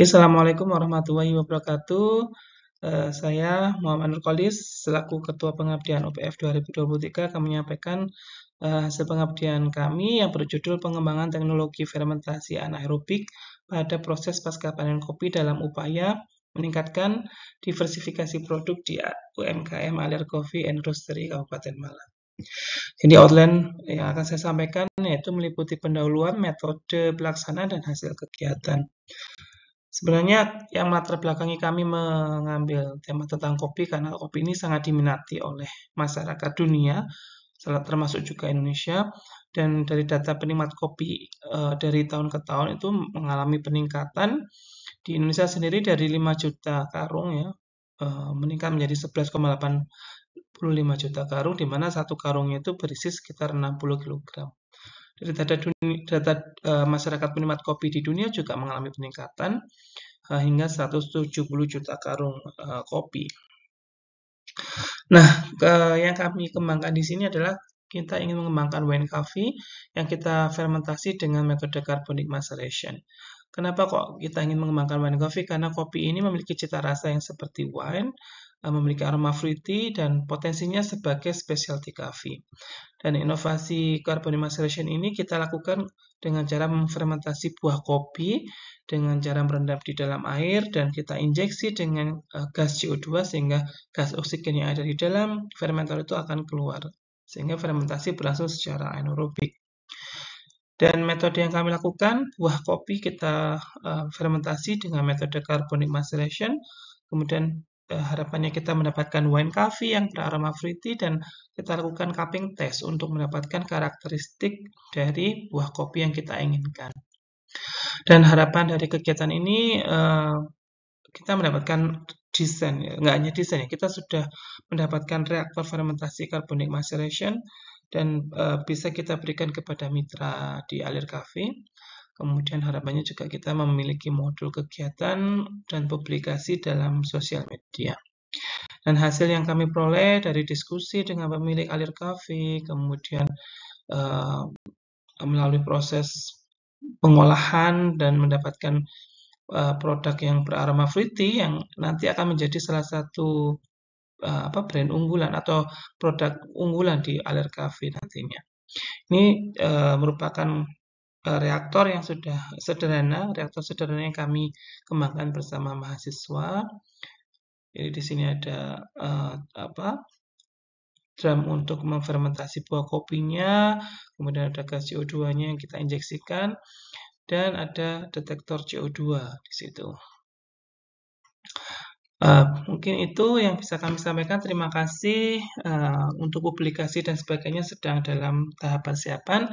Ya, Assalamualaikum warahmatullahi wabarakatuh. Eh, saya Muhammad Nur selaku Ketua Pengabdian UPF 2023 akan menyampaikan hasil eh, pengabdian kami yang berjudul Pengembangan Teknologi Fermentasi Anaerobik pada Proses Pasca Panen Kopi dalam upaya meningkatkan diversifikasi produk di UMKM Alir and roastery Kabupaten Malang. Jadi outline yang akan saya sampaikan yaitu meliputi pendahuluan, metode pelaksanaan dan hasil kegiatan. Sebenarnya yang latar belakangi kami mengambil tema tentang kopi karena kopi ini sangat diminati oleh masyarakat dunia, termasuk juga Indonesia. Dan dari data penikmat kopi e, dari tahun ke tahun itu mengalami peningkatan di Indonesia sendiri dari 5 juta karung ya e, meningkat menjadi 11,85 juta karung, di mana satu karungnya itu berisi sekitar 60 kg. Data, dunia, data e, masyarakat penikmat kopi di dunia juga mengalami peningkatan e, hingga 170 juta karung e, kopi. Nah, e, yang kami kembangkan di sini adalah kita ingin mengembangkan wine coffee yang kita fermentasi dengan metode carbonic maceration. Kenapa kok kita ingin mengembangkan wine coffee? Karena kopi ini memiliki cita rasa yang seperti wine, Eh, memiliki aroma fruity dan potensinya sebagai specialty coffee. Dan inovasi carbon maceration ini kita lakukan dengan cara memfermentasi buah kopi dengan cara merendam di dalam air dan kita injeksi dengan eh, gas CO2 sehingga gas oksigen yang ada di dalam fermentor itu akan keluar sehingga fermentasi berlangsung secara anaerobik. Dan metode yang kami lakukan, buah kopi kita eh, fermentasi dengan metode carbonic maceration, kemudian Eh, harapannya kita mendapatkan wine coffee yang beraroma fruity dan kita lakukan cupping test untuk mendapatkan karakteristik dari buah kopi yang kita inginkan. Dan harapan dari kegiatan ini eh, kita mendapatkan desain, ya. nggak hanya desain, ya. kita sudah mendapatkan reaktor fermentasi carbonic maceration dan eh, bisa kita berikan kepada mitra di Alir kafe. Kemudian harapannya juga kita memiliki modul kegiatan dan publikasi dalam sosial media. Dan hasil yang kami peroleh dari diskusi dengan pemilik alir kafe, kemudian uh, melalui proses pengolahan dan mendapatkan uh, produk yang beraroma fruity yang nanti akan menjadi salah satu uh, apa brand unggulan atau produk unggulan di alir kafe nantinya. Ini uh, merupakan Eh, reaktor yang sudah sederhana, reaktor sederhana yang kami kembangkan bersama mahasiswa. Jadi di sini ada uh, apa? drum untuk memfermentasi buah kopinya, kemudian ada gas CO2-nya yang kita injeksikan dan ada detektor CO2 di situ. Uh, mungkin itu yang bisa kami sampaikan. Terima kasih uh, untuk publikasi dan sebagainya sedang dalam tahap persiapan.